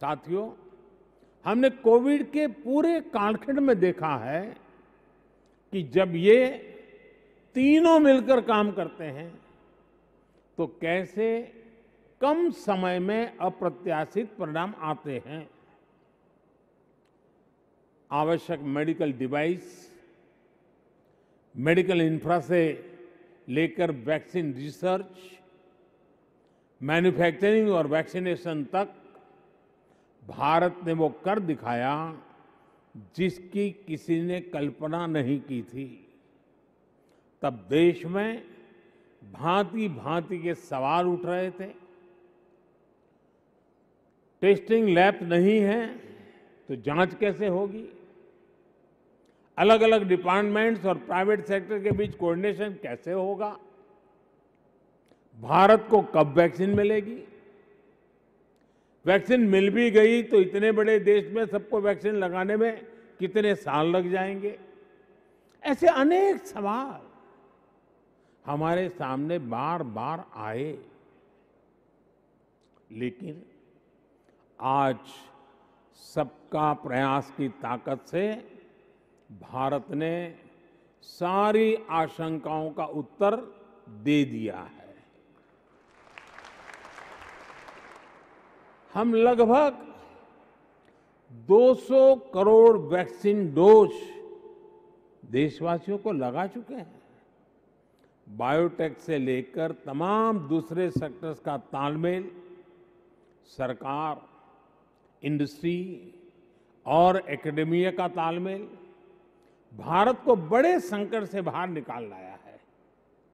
साथियों हमने कोविड के पूरे कालखंड में देखा है कि जब ये तीनों मिलकर काम करते हैं तो कैसे कम समय में अप्रत्याशित परिणाम आते हैं आवश्यक मेडिकल डिवाइस मेडिकल इंफ्रा से लेकर वैक्सीन रिसर्च मैन्युफैक्चरिंग और वैक्सीनेशन तक भारत ने वो कर दिखाया जिसकी किसी ने कल्पना नहीं की थी तब देश में भांति भांति के सवाल उठ रहे थे टेस्टिंग लैब नहीं है तो जांच कैसे होगी अलग अलग डिपार्टमेंट्स और प्राइवेट सेक्टर के बीच कोऑर्डिनेशन कैसे होगा भारत को कब वैक्सीन मिलेगी वैक्सीन मिल भी गई तो इतने बड़े देश में सबको वैक्सीन लगाने में कितने साल लग जाएंगे ऐसे अनेक सवाल हमारे सामने बार बार आए लेकिन आज सबका प्रयास की ताकत से भारत ने सारी आशंकाओं का उत्तर दे दिया है हम लगभग 200 करोड़ वैक्सीन डोज देशवासियों को लगा चुके हैं बायोटेक से लेकर तमाम दूसरे सेक्टर्स का तालमेल सरकार इंडस्ट्री और एकेडमिया का तालमेल भारत को बड़े संकट से बाहर निकाल लाया